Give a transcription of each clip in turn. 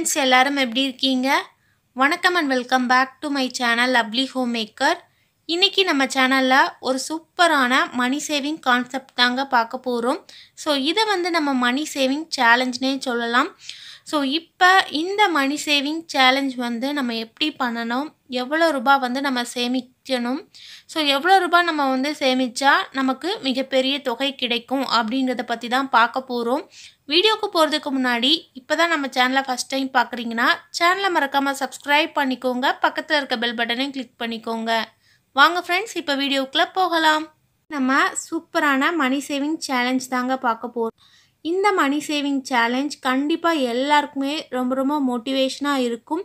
friends எல்லோரும் எப்படி இருக்கீங்க வணக்கம் and welcome back to my channel lovely home maker இன்றைக்கி நம்ம சேனலில் ஒரு சூப்பரான மணி சேவிங் கான்செப்ட் தாங்க பார்க்க போகிறோம் ஸோ இதை வந்து நம்ம மணி சேவிங் சேலஞ்சுனே சொல்லலாம் ஸோ இப்போ இந்த மணி சேவிங் சேலஞ்ச் வந்து நம்ம எப்படி பண்ணணும் எவ்வளோ ரூபாய் வந்து நம்ம சேமிக்கணும் ஸோ எவ்வளோ ரூபாய் நம்ம வந்து சேமித்தா நமக்கு மிகப்பெரிய தொகை கிடைக்கும் அப்படிங்கிறத பற்றி தான் பார்க்க போகிறோம் வீடியோக்கு போகிறதுக்கு முன்னாடி இப்போ தான் நம்ம சேனலை ஃபஸ்ட் டைம் பார்க்குறீங்கன்னா சேனலை மறக்காமல் சப்ஸ்கிரைப் பண்ணிக்கோங்க பக்கத்தில் இருக்க பெல் பட்டனையும் கிளிக் பண்ணிக்கோங்க வாங்க ஃப்ரெண்ட்ஸ் இப்போ வீடியோக்குள்ளே போகலாம் நம்ம சூப்பரான மணி சேவிங் சேலஞ்ச் தாங்க பார்க்க போகிறோம் இந்த மணி சேவிங் சேலஞ்ச் கண்டிப்பாக எல்லாருக்குமே ரொம்ப ரொம்ப மோட்டிவேஷனாக இருக்கும்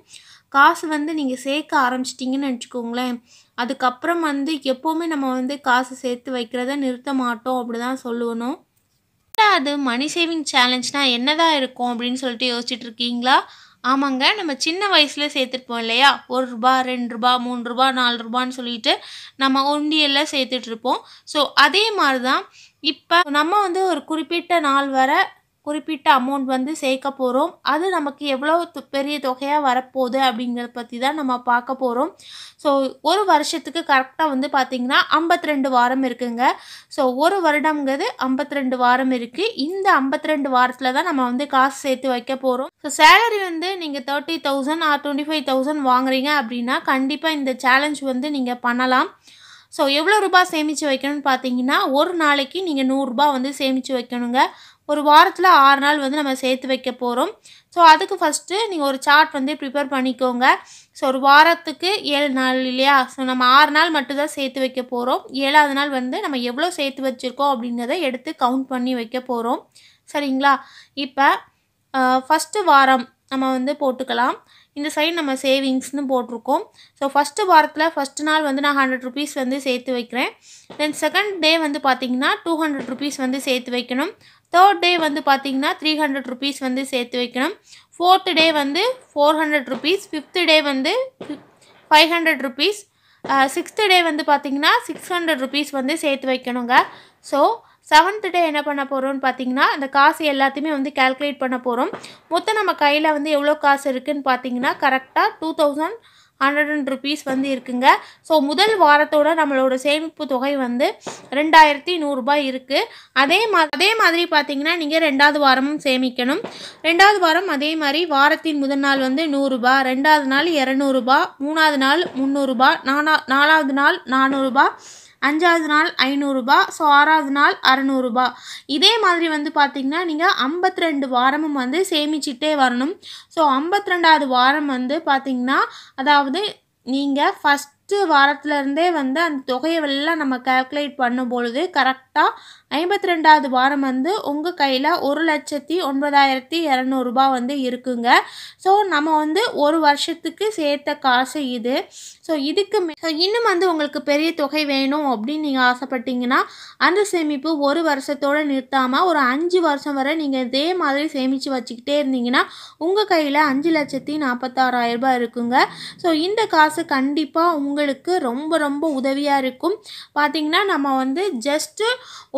காசு வந்து நீங்கள் சேர்க்க ஆரம்பிச்சிட்டிங்கன்னு நினச்சிக்கோங்களேன் அதுக்கப்புறம் வந்து எப்போவுமே நம்ம வந்து காசு சேர்த்து வைக்கிறத நிறுத்த மாட்டோம் அப்படி தான் சொல்லணும் அது மணி சேவிங் சேலஞ்ச்னால் என்னதான் இருக்கும் அப்படின்னு சொல்லிட்டு யோசிச்சுட்டு இருக்கீங்களா ஆமாங்க நம்ம சின்ன வயசில் சேர்த்துருப்போம் இல்லையா ஒரு ரூபா ரெண்டு ரூபா மூணு ரூபா நாலு ரூபான்னு சொல்லிட்டு நம்ம ஒண்டியில் சேர்த்துட்ருப்போம் ஸோ அதே மாதிரி தான் இப்போ நம்ம வந்து ஒரு குறிப்பிட்ட நாள் வர குறிப்பிட்ட அமௌண்ட் வந்து சேர்க்க போகிறோம் அது நமக்கு எவ்வளோ பெரிய தொகையாக வரப்போகுது அப்படிங்கிறத பற்றி தான் நம்ம பார்க்க போகிறோம் ஸோ ஒரு வருஷத்துக்கு கரெக்டாக வந்து பார்த்திங்கன்னா ஐம்பத்தி ரெண்டு வாரம் இருக்குங்க ஸோ ஒரு வருடங்கிறது ஐம்பத்தி ரெண்டு வாரம் இருக்குது இந்த ஐம்பத்தி ரெண்டு வாரத்தில் தான் நம்ம வந்து காசு சேர்த்து வைக்க போகிறோம் ஸோ சேலரி வந்து நீங்கள் thirty thousand or twenty five thousand வாங்குறீங்க அப்படின்னா கண்டிப்பாக இந்த சேலஞ்ச் வந்து நீங்கள் பண்ணலாம் ஸோ எவ்வளோ ரூபாய் சேமித்து வைக்கணும்னு பார்த்தீங்கன்னா ஒரு நாளைக்கு நீங்கள் நூறுரூபா வந்து சேமித்து வைக்கணுங்க ஒரு வாரத்தில் ஆறு நாள் வந்து நம்ம சேர்த்து வைக்க போகிறோம் ஸோ அதுக்கு ஃபஸ்ட்டு நீங்கள் ஒரு சார்ட் வந்து ப்ரிப்பேர் பண்ணிக்கோங்க ஸோ ஒரு வாரத்துக்கு ஏழு நாள் இல்லையா ஸோ நம்ம ஆறு நாள் மட்டும்தான் சேர்த்து வைக்க போகிறோம் ஏழாவது நாள் வந்து நம்ம எவ்வளோ சேர்த்து வச்சுருக்கோம் அப்படிங்கிறத எடுத்து கவுண்ட் பண்ணி வைக்க போகிறோம் சரிங்களா இப்போ ஃபஸ்ட்டு வாரம் நம்ம வந்து போட்டுக்கலாம் இந்த சைடு நம்ம சேவிங்ஸ்னு போட்டிருக்கோம் ஸோ ஃபஸ்ட்டு வாரத்தில் ஃபஸ்ட்டு நாள் வந்து நான் ஹண்ட்ரட் ருபீஸ் வந்து சேர்த்து வைக்கிறேன் தென் செகண்ட் டே வந்து பார்த்திங்கன்னா டூ ஹண்ட்ரட் ருபீஸ் வந்து சேர்த்து வைக்கணும் தேர்ட் டே வந்து பார்த்திங்கன்னா த்ரீ ஹண்ட்ரட் ருபீஸ் வந்து சேர்த்து வைக்கணும் ஃபோர்த்து டே வந்து four hundred rupees fifth day வந்து five hundred rupees sixth day வந்து பார்த்திங்கன்னா சிக்ஸ் ஹண்ட்ரட் ருபீஸ் வந்து சேர்த்து வைக்கணுங்க ஸோ செவன்த் டே என்ன பண்ண போகிறோம்னு பார்த்தீங்கன்னா அந்த காசு எல்லாத்தையுமே வந்து கேல்குலேட் பண்ண போகிறோம் மொத்தம் நம்ம கையில் வந்து எவ்வளோ காசு இருக்குதுன்னு பார்த்தீங்கன்னா கரெக்டாக two thousand hundred and rupees வந்து இருக்குங்க ஸோ முதல் வாரத்தோட நம்மளோட சேமிப்பு தொகை வந்து ரெண்டாயிரத்தி நூறுரூபா இருக்குது அதே மா அதே மாதிரி பார்த்தீங்கன்னா நீங்கள் ரெண்டாவது வாரமும் சேமிக்கணும் ரெண்டாவது வாரம் அதே மாதிரி வாரத்தின் முதல் நாள் வந்து நூறுரூபா ரெண்டாவது நாள் இரநூறுபா மூணாவது நாள் முந்நூறுபா நானா நாலாவது நாள் நானூறுரூபா அஞ்சாவது நாள் ஐநூறுரூபா ஸோ ஆறாவது நாள் அறநூறுபா இதே மாதிரி வந்து பார்த்திங்கன்னா நீங்கள் ஐம்பத்தி ரெண்டு வாரமும் வந்து சேமிச்சிட்டே வரணும் ஸோ ஐம்பத்தி ரெண்டாவது வாரம் வந்து பார்த்திங்கன்னா அதாவது நீங்கள் ஃபஸ்ட் ஃபஸ்ட்டு வாரத்துலேருந்தே வந்து அந்த தொகையெல்லாம் நம்ம கேல்குலேட் பண்ணும் பொழுது கரெக்டாக ஐம்பத்தி ரெண்டாவது வாரம் வந்து உங்கள் கையில் ஒரு லட்சத்தி ஒன்பதாயிரத்தி இரநூறுபா வந்து இருக்குங்க ஸோ நம்ம வந்து ஒரு வருஷத்துக்கு சேர்த்த காசு இது ஸோ இதுக்கு ஸோ இன்னும் வந்து உங்களுக்கு பெரிய தொகை வேணும் அப்படின்னு நீங்கள் ஆசைப்பட்டீங்கன்னா அந்த சேமிப்பு ஒரு வருஷத்தோடு நிறுத்தாமல் ஒரு அஞ்சு வருஷம் வரை நீங்கள் இதே மாதிரி சேமித்து வச்சுக்கிட்டே இருந்தீங்கன்னா உங்கள் கையில் அஞ்சு லட்சத்தி நாற்பத்தாறாயிரரூபா இருக்குங்க ஸோ இந்த காசு கண்டிப்பாக உங்கள் உங்களுக்கு ரொம்ப ரொம்ப உதவியாக இருக்கும் பார்த்திங்கன்னா நம்ம வந்து ஜஸ்ட்டு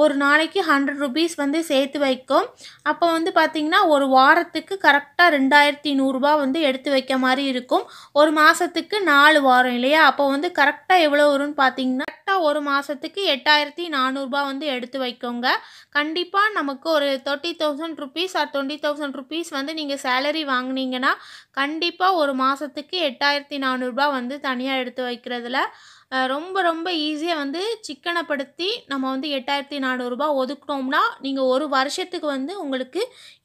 ஒரு நாளைக்கு ஹண்ட்ரட் ருபீஸ் வந்து சேர்த்து வைக்கும் அப்போ வந்து பார்த்திங்கன்னா ஒரு வாரத்துக்கு கரெக்டாக ரெண்டாயிரத்தி நூறுரூபா வந்து எடுத்து வைக்க மாதிரி இருக்கும் ஒரு மாதத்துக்கு நாலு வாரம் இல்லையா அப்போ வந்து கரெக்டாக எவ்வளோ வரும்னு பார்த்திங்கன்னா கரெக்டாக ஒரு மாதத்துக்கு எட்டாயிரத்தி நானூறுரூபா வந்து எடுத்து வைக்கோங்க கண்டிப்பாக நமக்கு ஒரு thirty thousand rupees or twenty thousand rupees வந்து நீங்கள் சேலரி வாங்கினீங்கன்னா கண்டிப்பாக ஒரு மாதத்துக்கு எட்டாயிரத்தி நானூறுரூபா வந்து தனியாக எடுத்து வைக்க வைக்கிறதுல ரொம்ப ரொம்ப ஈஸியாக வந்து சிக்கனப்படுத்தி நம்ம வந்து எட்டாயிரத்தி நானூறுரூபா ஒதுக்கிட்டோம்னா நீங்கள் ஒரு வருஷத்துக்கு வந்து உங்களுக்கு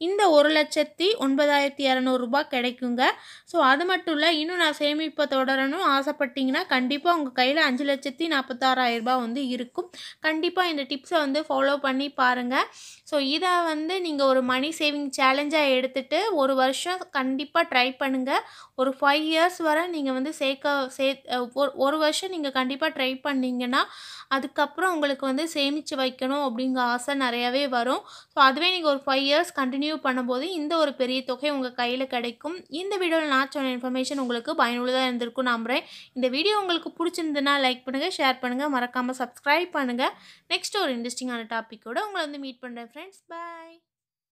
இந்த ஒரு லட்சத்தி ஒன்பதாயிரத்தி இரநூறுபா கிடைக்குங்க ஸோ அது மட்டும் இல்லை இன்னும் நான் சேமிப்பை தொடரணும் ஆசைப்பட்டீங்கன்னா கண்டிப்பாக உங்கள் கையில் அஞ்சு லட்சத்தி நாற்பத்தாறாயிரரூபா வந்து இருக்கும் கண்டிப்பாக இந்த டிப்ஸை வந்து ஃபாலோ பண்ணி பாருங்கள் ஸோ இதை வந்து நீங்கள் ஒரு மணி சேவிங் சேலஞ்சாக எடுத்துகிட்டு ஒரு வருஷம் கண்டிப்பாக ட்ரை பண்ணுங்கள் ஒரு ஃபைவ் இயர்ஸ் வரை நீங்கள் வந்து சேர்க்க சே ஒரு வருஷம் நீங்கள் நீங்கள் கண்டிப்பாக ட்ரை பண்ணிங்கன்னா அதுக்கப்புறம் உங்களுக்கு வந்து சேமித்து வைக்கணும் அப்படிங்கிற ஆசை நிறையாவே வரும் ஸோ அதுவே நீங்கள் ஒரு ஃபைவ் இயர்ஸ் கண்டினியூ பண்ணும்போது இந்த ஒரு பெரிய தொகை உங்கள் கையில் கிடைக்கும் இந்த வீடியோவில் நான் சொன்ன இன்ஃபர்மேஷன் உங்களுக்கு பயனுள்ளதாக இருந்திருக்கும் நம்புகிறேன் இந்த வீடியோ உங்களுக்கு பிடிச்சிருந்துன்னா லைக் பண்ணுங்கள் ஷேர் பண்ணுங்கள் மறக்காமல் சப்ஸ்கிரைப் பண்ணுங்கள் நெக்ஸ்ட் ஒரு இன்ட்ரெஸ்டிங்கான டாப்பிக்கோடு உங்களை வந்து மீட் பண்ணுறேன் ஃப்ரெண்ட்ஸ் பாய்